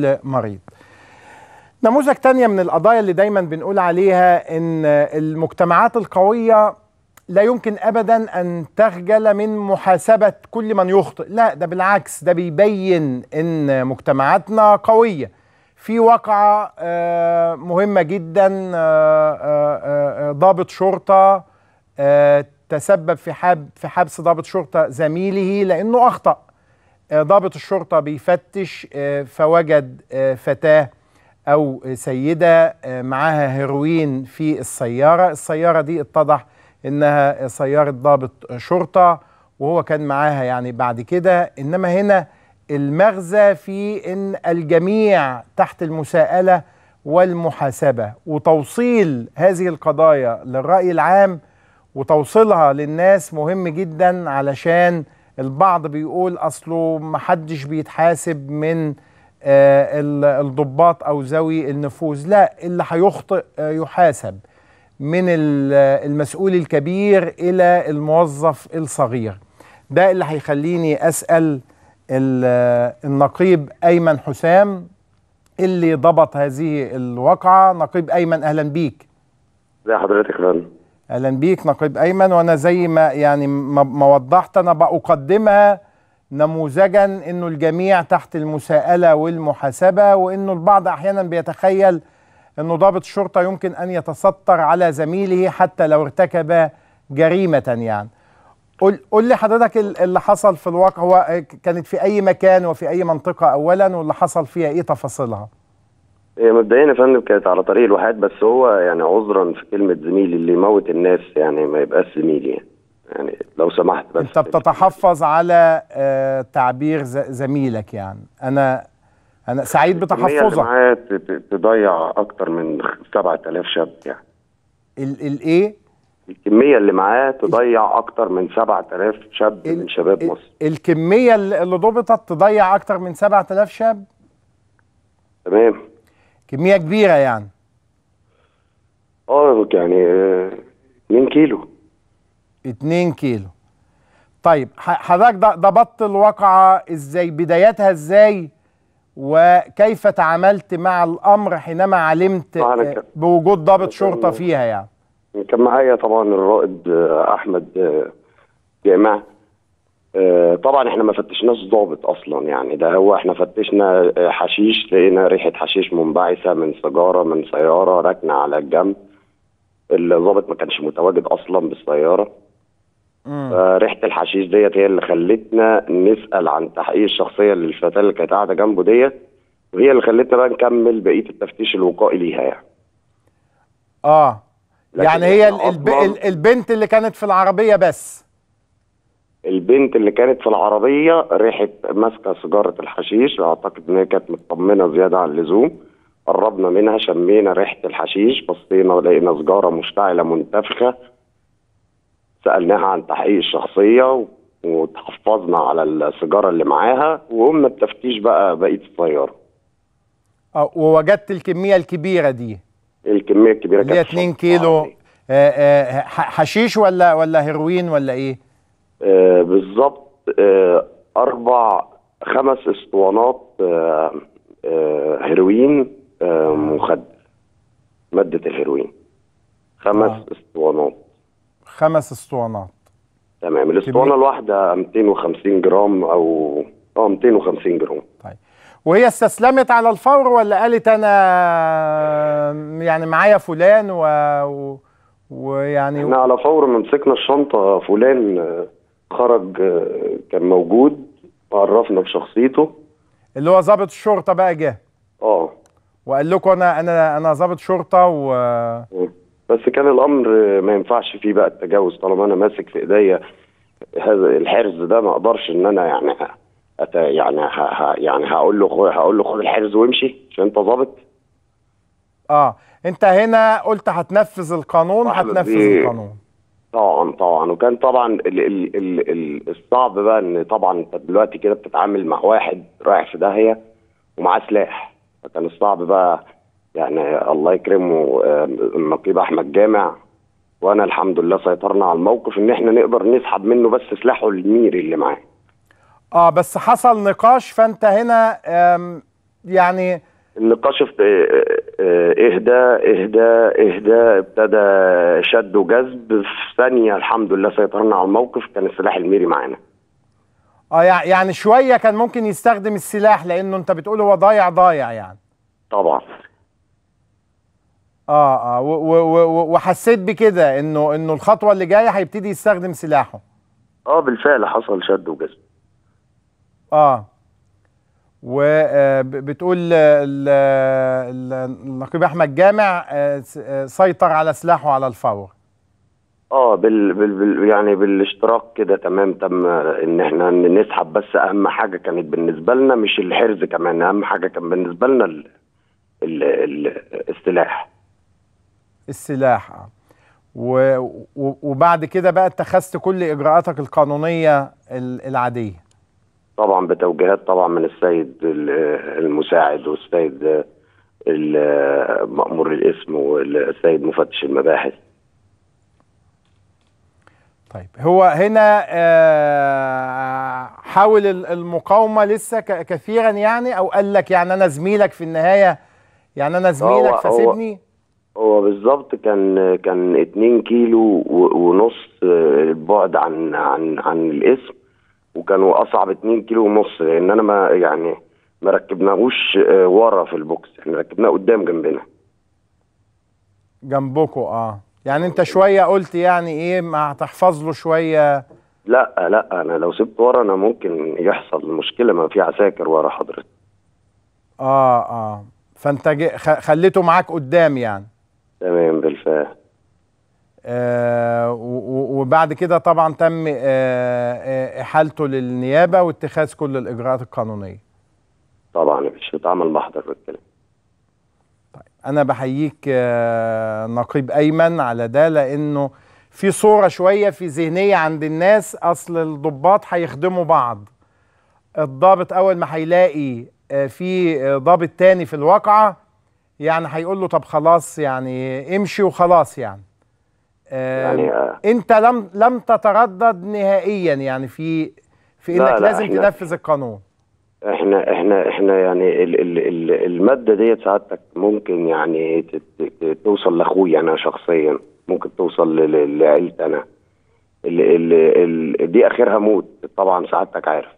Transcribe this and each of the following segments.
المريض نموذج تانية من القضايا اللي دايما بنقول عليها ان المجتمعات القوية لا يمكن ابدا ان تخجل من محاسبة كل من يخطئ لا ده بالعكس ده بيبين ان مجتمعاتنا قوية في واقعة آه، مهمة جدا آه، آه، ضابط شرطة تسبب في حبس ضابط شرطة زميله لانه اخطأ آه، ضابط الشرطة بيفتش آه، فوجد آه، فتاة أو سيدة معاها هيروين في السيارة السيارة دي اتضح إنها سيارة ضابط شرطة وهو كان معاها يعني بعد كده إنما هنا المغزى في إن الجميع تحت المساءلة والمحاسبة وتوصيل هذه القضايا للرأي العام وتوصيلها للناس مهم جدا علشان البعض بيقول اصله محدش بيتحاسب من آه، الضباط او ذوي النفوذ لا اللي هيخطئ آه، يحاسب من آه، المسؤول الكبير الى الموظف الصغير ده اللي هيخليني اسال النقيب ايمن حسام اللي ضبط هذه الواقعه نقيب ايمن اهلا بيك ازي حضرتك يا فندم اهلا بيك نقيب ايمن وانا زي ما يعني ما وضحت انا بقدمها نموذجا انه الجميع تحت المساءله والمحاسبه وانه البعض احيانا بيتخيل انه ضابط الشرطه يمكن ان يتستر على زميله حتى لو ارتكب جريمه يعني قول قول لي حضرتك اللي حصل في الواقع هو كانت في اي مكان وفي اي منطقه اولا واللي حصل فيها ايه تفاصيلها هي إيه، مبدئيا يا فندم كانت على طريق الواحات بس هو يعني عذرا في كلمه زميلي اللي يموت الناس يعني ما يبقاش زميلي يعني. يعني لو سمحت بس انت بتتحفظ على آه، تعبير زميلك يعني انا انا سعيد بتحفظك تضيع اكتر من 7000 شاب يعني ال الايه الكميه اللي معاه تضيع اكتر من 7000 شاب من شباب مصر الكميه اللي ضبطت تضيع اكتر من 7000 شاب تمام كميه كبيره يعني اه يعني 2 آه، كيلو 2 كيلو طيب حضرتك ضبطت الواقعه ازاي بدايتها ازاي وكيف تعاملت مع الامر حينما علمت آه، آه، بوجود ضابط شرطه فيها يعني كان معايا طبعا الرائد احمد جامع آه، طبعا احنا ما فتشناش ضابط اصلا يعني ده هو احنا فتشنا آه، حشيش لقينا ريحه حشيش منبعثه من سيجاره من سياره راكنه على الجنب الضابط ما كانش متواجد اصلا بالسياره آه، ريحه الحشيش ديت هي اللي خلتنا نسال عن تحقيق الشخصيه للفتاه اللي كانت قاعده جنبه ديت وهي اللي خلتنا بقى نكمل بقيه التفتيش الوقائي ليها يعني اه يعني هي الب... البنت اللي كانت في العربيه بس البنت اللي كانت في العربيه ريحه ماسكه سيجاره الحشيش اعتقد ان هي كانت مطمنه زياده عن اللزوم قربنا منها شمينا ريحه الحشيش بصينا لقينا سيجاره مشتعله منتفخه سالناها عن تحقيق الشخصيه وتحفظنا على السيجاره اللي معاها وقمنا بتفتيش بقى بقيه السياره آه، ووجدت الكميه الكبيره دي الكميه الكبيره كانت 2 كيلو آه، آه، حشيش ولا ولا هيروين ولا ايه آه، بالظبط آه، اربع خمس اسطوانات آه، هيروين مخدر ماده الهيروين خمس آه. اسطوانات خمس اسطوانات تمام الاسطوانه الواحده 250 جرام او اه 250 جرام طيب وهي استسلمت على الفور ولا قالت انا يعني معايا فلان و... ويعني احنا على فور ما مسكنا الشنطه فلان خرج آه، كان موجود عرفنا بشخصيته اللي هو ضابط الشرطه بقى جه اه وقال لكم انا انا انا ضابط شرطه و آه. بس كان الامر ما ينفعش فيه بقى التجاوز طالما انا ماسك في ايديا هذا الحرز ده ما اقدرش ان انا يعني أت... يعني ه... ه... يعني هقول له هقول له خد الحرز وامشي عشان انت ظابط اه انت هنا قلت هتنفذ القانون هتنفذ القانون طبعا طبعا وكان طبعا ال ال ال ال الصعب بقى ان طبعا انت دلوقتي كده بتتعامل مع واحد رايح في داهيه ومعاه سلاح فكان الصعب بقى يعني الله يكرمه النقيب احمد جامع وانا الحمد لله سيطرنا على الموقف ان احنا نقدر نسحب منه بس سلاحه الميري اللي معاه اه بس حصل نقاش فانت هنا يعني النقاش في آه، آه، آه، اهدى اهدى اهدى ابتدى شد وجذب في ثانيه الحمد لله سيطرنا على الموقف كان السلاح الميري معانا اه يعني شويه كان ممكن يستخدم السلاح لانه انت بتقول هو ضايع ضايع يعني طبعا اه اه وحسيت بكده انه انه الخطوه اللي جايه هيبتدي يستخدم سلاحه اه بالفعل حصل شد وجذب اه وبتقول آه، آه، النقيب احمد جامع آه، سيطر على سلاحه على الفور اه بال بال بال يعني بالاشتراك كده تمام تم ان احنا نسحب بس اهم حاجه كانت بالنسبه لنا مش الحرز كمان اهم حاجه كان بالنسبه لنا ال ال ال السلاح السلاح اه وبعد كده بقى اتخذت كل اجراءاتك القانونيه العاديه طبعا بتوجيهات طبعا من السيد المساعد والسيد مأمور الاسم والسيد مفتش المباحث طيب هو هنا آه، حاول المقاومه لسه كثيرا يعني او قال لك يعني انا زميلك في النهايه يعني انا زميلك هو فسيبني هو, هو بالظبط كان كان 2 كيلو ونص آه، البعد عن عن عن الاسم وكانوا اصعب 2 كيلو ونص لان انا ما يعني ما ركبناهوش آه، ورا في البوكس احنا ركبناه قدام جنبنا جنبكوا اه يعني انت شويه قلت يعني ايه ما هتحفظ له شويه لا لا انا لو سبت ورا انا ممكن يحصل مشكله ما في عساكر ورا حضرتك اه اه فانت خليته معاك قدام يعني تمام بالفعل آه وبعد كده طبعا تم آه، آه، احالته للنيابه واتخاذ كل الاجراءات القانونيه طبعا مش هتعمل محضر بالكلام طيب انا بحييك آه، نقيب ايمن على ده لانه في صوره شويه في ذهنيه عند الناس اصل الضباط هيخدموا بعض الضابط اول ما هيلاقي في ضابط تاني في الواقعه يعني هيقول له طب خلاص يعني امشي وخلاص يعني يعني آه، آه. انت لم لم تتردد نهائيا يعني في في انك لا لا لازم تنفذ القانون احنا احنا احنا يعني ال ال ال الماده ديت سعادتك ممكن يعني توصل لاخويا انا شخصيا ممكن توصل لعيلتي انا ال ال ال دي اخرها موت طبعا سعادتك عارف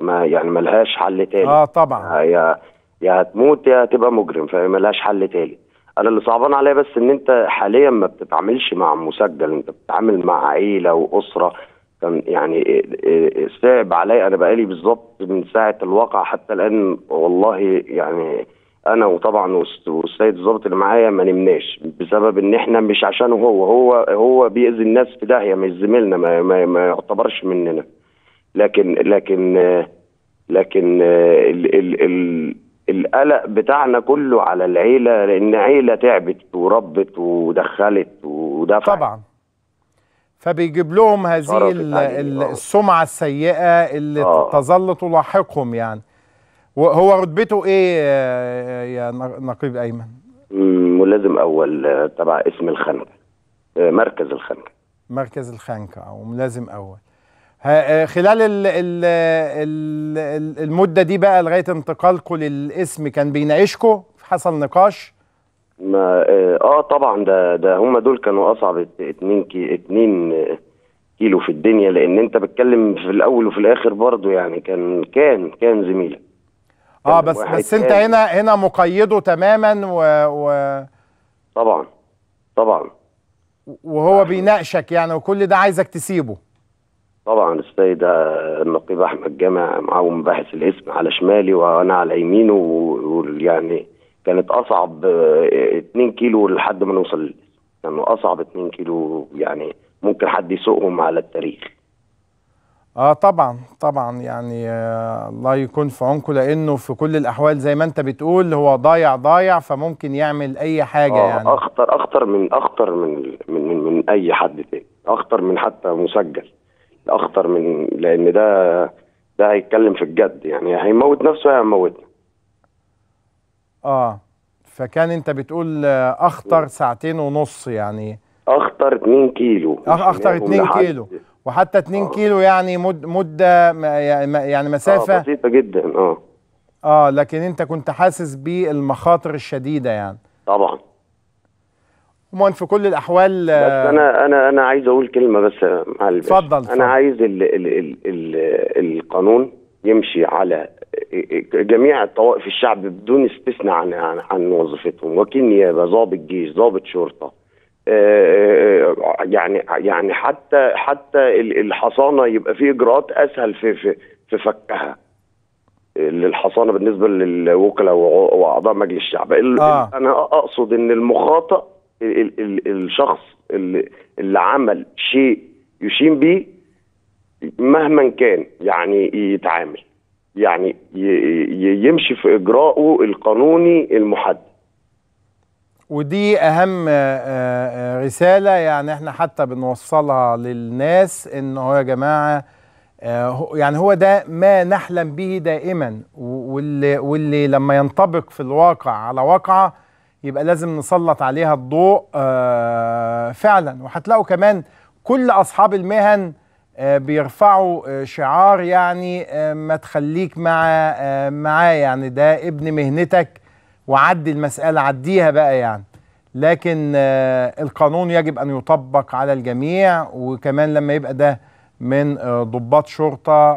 ما يعني ملهاش حل تاني اه طبعا يا يا هتموت يا هتبقى مجرم فملهاش حل تالت انا اللي صعبان عليا بس ان انت حاليا ما بتتعاملش مع مسجل انت بتتعامل مع عيله واسره كان يعني إيه، إيه، إيه، صعب عليا انا بقالي بالظبط من ساعه الواقع حتى الان والله يعني انا وطبعا والسيد الظابط اللي معايا ما نمناش بسبب ان احنا مش عشانه هو هو هو بيأذي الناس في داهيه مش زميلنا ما, ما, ما يعتبرش مننا لكن لكن لكن ال ال ال القلق بتاعنا كله على العيله لان عيله تعبت وربت ودخلت ودفعت طبعا فبيجيب لهم هذه آه. السمعه السيئه اللي آه. تظل تلاحقهم يعني هو رتبته ايه يا نقيب ايمن؟ ملازم اول آه، تبع اسم الخنكه آه، مركز الخنكه مركز الخنكه او ملازم اول آه، خلال ال ال ال المده دي بقى لغايه انتقالكم للاسم كان بيناقشكم حصل نقاش ما اه, آه، طبعا ده ده هم دول كانوا اصعب اتنين 2 اتنين آه، كيلو في الدنيا لان انت بتتكلم في الاول وفي الاخر برضه يعني كان كان كان زميلك اه بس بس انت هنا هنا مقيده تماما و, و طبعا طبعا وهو بيناقشك يعني وكل ده عايزك تسيبه طبعا السيد آه، النقيب احمد جامع معاه باحث الاسم على شمالي وانا على يمينه ويعني كانت اصعب 2 آه، كيلو لحد ما نوصل كانوا يعني اصعب 2 كيلو يعني ممكن حد يسوقهم على التاريخ اه طبعا طبعا يعني آه الله يكون في عونكم لانه في كل الاحوال زي ما انت بتقول هو ضايع ضايع فممكن يعمل اي حاجه آه يعني اخطر اخطر من اخطر من من من, من اي حد تاني اخطر من حتى مسجل اخطر من لان ده ده هيتكلم في الجد يعني هيموت نفسه هيموتنا اه فكان انت بتقول اخطر ساعتين ونص يعني اخطر 2 كيلو اخطر 2 كيلو وحتى 2 آه. كيلو يعني مد مده يعني مسافه آه بسيطه جدا اه اه لكن انت كنت حاسس بالمخاطر الشديده يعني طبعا عموما في كل الاحوال آه، بس انا انا انا عايز اقول كلمه بس مع اتفضل انا فضل. عايز الـ الـ الـ الـ القانون يمشي على جميع طوائف الشعب بدون استثناء عن عن, عن وظيفتهم وكيل نيابه ضابط جيش ضابط شرطه آه، آه، يعني يعني حتى حتى الحصانه يبقى في اجراءات اسهل في في, في فكها للحصانه بالنسبه للوكلاء واعضاء مجلس الشعب آه. انا اقصد ان المخاطئ ال ال الشخص اللي, اللي عمل شيء يشين بيه مهما كان يعني يتعامل يعني يمشي في اجراءه القانوني المحدد ودي اهم آه، آه، رساله يعني احنا حتى بنوصلها للناس ان هو يا جماعه آه، يعني هو ده ما نحلم به دائما واللي واللي لما ينطبق في الواقع على واقعه يبقى لازم نسلط عليها الضوء آه، فعلا وهتلاقوا كمان كل اصحاب المهن آه، بيرفعوا آه، شعار يعني ما تخليك مع معاه يعني ده ابن مهنتك وعدي المسألة عديها بقى يعني لكن القانون يجب أن يطبق على الجميع وكمان لما يبقى ده من ضباط شرطة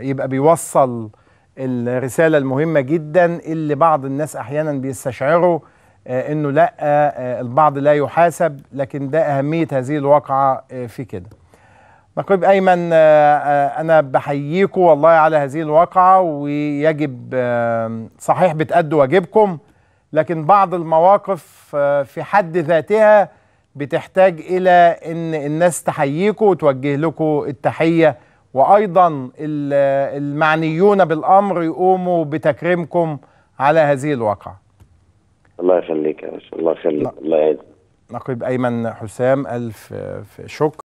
يبقى بيوصل الرساله المهمه جدا اللي بعض الناس احيانا بيستشعروا آه، انه لا آه، آه، البعض لا يحاسب لكن ده اهميه هذه الواقعه في كده نقيب ايمن انا بحييكم والله على هذه الواقعه ويجب صحيح بتأدوا واجبكم لكن بعض المواقف في حد ذاتها بتحتاج الى ان الناس تحييكم وتوجه لكم التحيه وايضا المعنيون بالامر يقوموا بتكريمكم على هذه الواقعه. الله يخليك يا الله يخليك الله يعزك. نقيب ايمن حسام الف آه، شكر